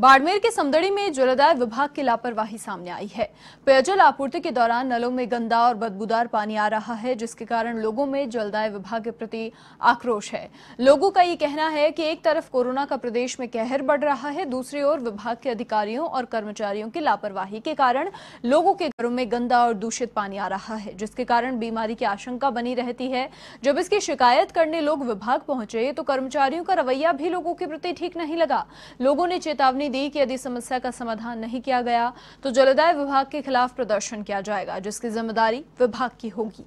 बाड़मेर के समदड़ी में जलदाय विभाग की लापरवाही सामने आई है पेयजल आपूर्ति के दौरान नलों में गंदा और बदबूदार पानी आ रहा है जिसके कारण लोगों में जलदाय विभाग के प्रति आक्रोश है लोगों का ये कहना है कि एक तरफ कोरोना का प्रदेश में कहर बढ़ रहा है दूसरी ओर विभाग के अधिकारियों और कर्मचारियों की लापरवाही के कारण लोगों के घरों में गंदा और दूषित पानी आ रहा है जिसके कारण बीमारी की आशंका बनी रहती है जब इसकी शिकायत करने लोग विभाग पहुंचे तो कर्मचारियों का रवैया भी लोगों के प्रति ठीक नहीं लगा लोगों ने चेतावनी चेतावनी दी कि यदि समस्या का समाधान नहीं किया गया तो जलदाय विभाग के खिलाफ प्रदर्शन किया जाएगा जिसकी जिम्मेदारी विभाग की होगी